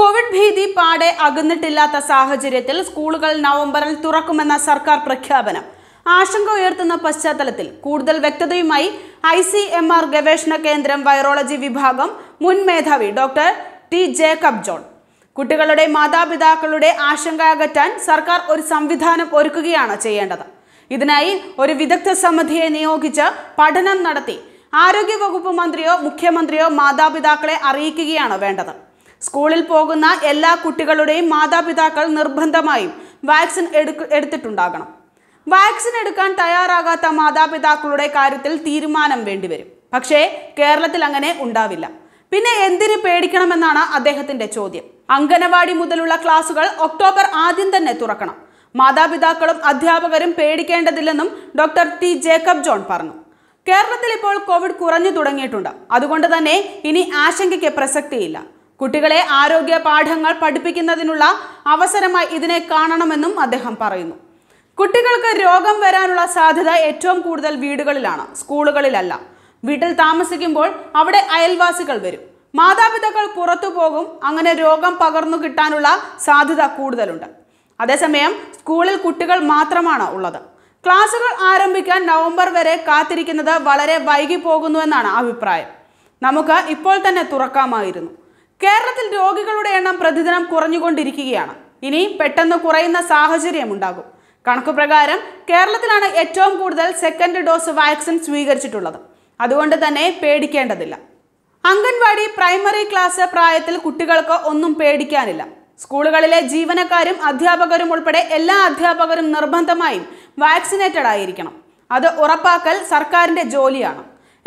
Covid ഭീതി പാടെ അകന്നിട്ടില്ലാത്ത സാഹചര്യത്തിൽ സ്കൂളുകൾ നവംബറിൽ തുറക്കുമെന്ന സർക്കാർ പ്രഖ്യാപനം ആശങ്ക ഉയർത്തുന്ന പശ്ചാത്തലത്തിൽ കൂടുതൽ വ്യക്തതയുമായി ഐ സി എം ആർ ഗവേഷണ കേന്ദ്രം വൈറോളജി വിഭാഗം മുൻ മേധാവി ഡോക്ടർ ടി ജേക്കബ് ജോൺ കുട്ടികളുടെ മാതാപിതാക്കളുടെ ആശങ്ക അകറ്റാൻ സർക്കാർ ഒരു സംവിധാനം ഒരുക്കുകയാണ് ചെയ്യേണ്ടത് ഇതിനായി ഒരു വിദഗ്ധ സമിതിയെ നിയോഗിച്ച് പഠനം നടത്തി ആരോഗ്യവകുപ്പ് മന്ത്രിയോ മുഖ്യമന്ത്രിയോ മാതാപിതാക്കളെ അറിയിക്കുകയാണ് വേണ്ടത് സ്കൂളിൽ പോകുന്ന എല്ലാ കുട്ടികളുടെയും മാതാപിതാക്കൾ നിർബന്ധമായും വാക്സിൻ എടുക്ക എടുത്തിട്ടുണ്ടാകണം വാക്സിൻ എടുക്കാൻ തയ്യാറാകാത്ത മാതാപിതാക്കളുടെ കാര്യത്തിൽ തീരുമാനം വേണ്ടിവരും പക്ഷേ കേരളത്തിൽ അങ്ങനെ ഉണ്ടാവില്ല പിന്നെ എന്തിനു പേടിക്കണമെന്നാണ് അദ്ദേഹത്തിന്റെ ചോദ്യം അംഗനവാടി മുതലുള്ള ക്ലാസുകൾ ഒക്ടോബർ ആദ്യം തന്നെ തുറക്കണം മാതാപിതാക്കളും അധ്യാപകരും പേടിക്കേണ്ടതില്ലെന്നും ഡോക്ടർ ടി ജേക്കബ് ജോൺ പറഞ്ഞു കേരളത്തിൽ ഇപ്പോൾ കോവിഡ് കുറഞ്ഞു തുടങ്ങിയിട്ടുണ്ട് അതുകൊണ്ട് തന്നെ ഇനി ആശങ്കയ്ക്ക് പ്രസക്തിയില്ല കുട്ടികളെ ആരോഗ്യ പാഠങ്ങൾ പഠിപ്പിക്കുന്നതിനുള്ള അവസരമായി ഇതിനെ കാണണമെന്നും അദ്ദേഹം പറയുന്നു കുട്ടികൾക്ക് രോഗം വരാനുള്ള സാധ്യത ഏറ്റവും കൂടുതൽ വീടുകളിലാണ് സ്കൂളുകളിലല്ല വീട്ടിൽ താമസിക്കുമ്പോൾ അവിടെ അയൽവാസികൾ വരും മാതാപിതാക്കൾ പുറത്തു പോകും അങ്ങനെ രോഗം പകർന്നു കിട്ടാനുള്ള സാധ്യത കൂടുതലുണ്ട് അതേസമയം സ്കൂളിൽ കുട്ടികൾ മാത്രമാണ് ഉള്ളത് ക്ലാസുകൾ ആരംഭിക്കാൻ നവംബർ വരെ കാത്തിരിക്കുന്നത് വളരെ വൈകി പോകുന്നു എന്നാണ് അഭിപ്രായം നമുക്ക് ഇപ്പോൾ തന്നെ തുറക്കാമായിരുന്നു കേരളത്തിൽ രോഗികളുടെ എണ്ണം പ്രതിദിനം കുറഞ്ഞുകൊണ്ടിരിക്കുകയാണ് ഇനി പെട്ടെന്ന് കുറയുന്ന സാഹചര്യം ഉണ്ടാകും പ്രകാരം കേരളത്തിലാണ് ഏറ്റവും കൂടുതൽ സെക്കൻഡ് ഡോസ് വാക്സിൻ സ്വീകരിച്ചിട്ടുള്ളത് അതുകൊണ്ട് തന്നെ പേടിക്കേണ്ടതില്ല അംഗൻവാടി പ്രൈമറി ക്ലാസ് പ്രായത്തിൽ കുട്ടികൾക്ക് ഒന്നും പേടിക്കാനില്ല സ്കൂളുകളിലെ ജീവനക്കാരും അധ്യാപകരും ഉൾപ്പെടെ എല്ലാ അധ്യാപകരും നിർബന്ധമായും വാക്സിനേറ്റഡ് ആയിരിക്കണം അത് ഉറപ്പാക്കൽ സർക്കാരിൻ്റെ ജോലിയാണ്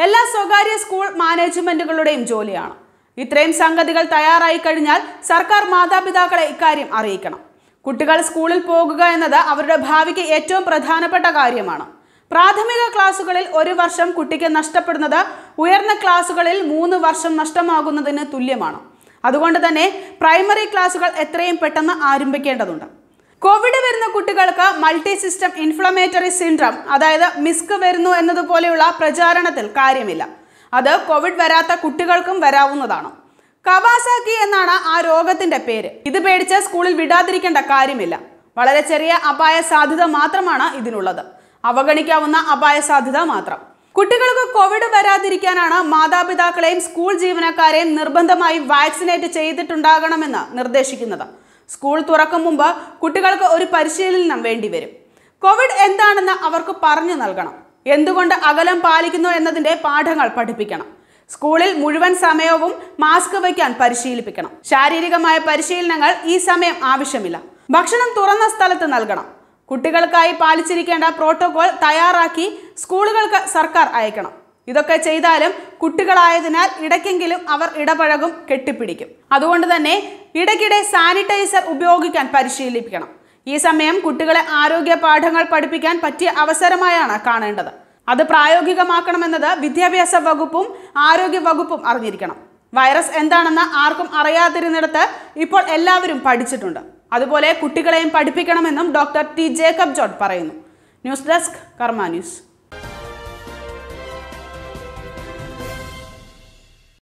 എല്ലാ സ്വകാര്യ സ്കൂൾ മാനേജ്മെൻറ്റുകളുടെയും ജോലിയാണ് ഇത്രയും സംഗതികൾ തയ്യാറായി കഴിഞ്ഞാൽ സർക്കാർ മാതാപിതാക്കളെ ഇക്കാര്യം അറിയിക്കണം കുട്ടികൾ സ്കൂളിൽ പോകുക എന്നത് അവരുടെ ഭാവിക്ക് ഏറ്റവും പ്രധാനപ്പെട്ട കാര്യമാണ് പ്രാഥമിക ക്ലാസ്സുകളിൽ ഒരു വർഷം കുട്ടിക്ക് നഷ്ടപ്പെടുന്നത് ഉയർന്ന ക്ലാസ്സുകളിൽ മൂന്ന് വർഷം നഷ്ടമാകുന്നതിന് തുല്യമാണ് അതുകൊണ്ട് തന്നെ പ്രൈമറി ക്ലാസ്സുകൾ എത്രയും പെട്ടെന്ന് ആരംഭിക്കേണ്ടതുണ്ട് കോവിഡ് വരുന്ന കുട്ടികൾക്ക് മൾട്ടി സിസ്റ്റം ഇൻഫ്ലമേറ്ററി സിൻഡ്രം അതായത് മിസ്ക് വരുന്നു എന്നതുപോലെയുള്ള പ്രചാരണത്തിൽ കാര്യമില്ല അത് കോവിഡ് വരാത്ത കുട്ടികൾക്കും വരാവുന്നതാണ് കവാസാക്കി എന്നാണ് ആ രോഗത്തിന്റെ പേര് ഇത് പേടിച്ച് സ്കൂളിൽ വിടാതിരിക്കേണ്ട കാര്യമില്ല വളരെ ചെറിയ അപായ സാധ്യത മാത്രമാണ് ഇതിനുള്ളത് അവഗണിക്കാവുന്ന അപായ സാധ്യത മാത്രം കുട്ടികൾക്ക് കോവിഡ് വരാതിരിക്കാനാണ് മാതാപിതാക്കളെയും സ്കൂൾ ജീവനക്കാരെയും നിർബന്ധമായി വാക്സിനേറ്റ് ചെയ്തിട്ടുണ്ടാകണമെന്ന് നിർദ്ദേശിക്കുന്നത് സ്കൂൾ തുറക്കും മുമ്പ് കുട്ടികൾക്ക് ഒരു പരിശീലനം വേണ്ടിവരും കോവിഡ് എന്താണെന്ന് അവർക്ക് പറഞ്ഞു നൽകണം എന്തുകൊണ്ട് അകലം പാലിക്കുന്നു എന്നതിൻ്റെ പാഠങ്ങൾ പഠിപ്പിക്കണം സ്കൂളിൽ മുഴുവൻ സമയവും മാസ്ക് വയ്ക്കാൻ പരിശീലിപ്പിക്കണം ശാരീരികമായ പരിശീലനങ്ങൾ ഈ സമയം ആവശ്യമില്ല ഭക്ഷണം തുറന്ന സ്ഥലത്ത് നൽകണം കുട്ടികൾക്കായി പാലിച്ചിരിക്കേണ്ട പ്രോട്ടോകോൾ തയ്യാറാക്കി സ്കൂളുകൾക്ക് സർക്കാർ അയക്കണം ഇതൊക്കെ ചെയ്താലും കുട്ടികളായതിനാൽ ഇടയ്ക്കെങ്കിലും അവർ ഇടപഴകും കെട്ടിപ്പിടിക്കും അതുകൊണ്ട് തന്നെ ഇടയ്ക്കിടെ സാനിറ്റൈസർ ഉപയോഗിക്കാൻ പരിശീലിപ്പിക്കണം ഈ സമയം കുട്ടികളെ ആരോഗ്യ പാഠങ്ങൾ പഠിപ്പിക്കാൻ പറ്റിയ അവസരമായാണ് കാണേണ്ടത് അത് പ്രായോഗികമാക്കണമെന്നത് വിദ്യാഭ്യാസ വകുപ്പും ആരോഗ്യ വകുപ്പും അറിഞ്ഞിരിക്കണം വൈറസ് എന്താണെന്ന് ആർക്കും അറിയാതിരുന്നിടത്ത് ഇപ്പോൾ എല്ലാവരും പഠിച്ചിട്ടുണ്ട് അതുപോലെ കുട്ടികളെയും പഠിപ്പിക്കണമെന്നും ഡോക്ടർ ടി ജേക്കബ് ജോർജ് പറയുന്നു ന്യൂസ് ഡെസ്ക് കർമ്മ ന്യൂസ്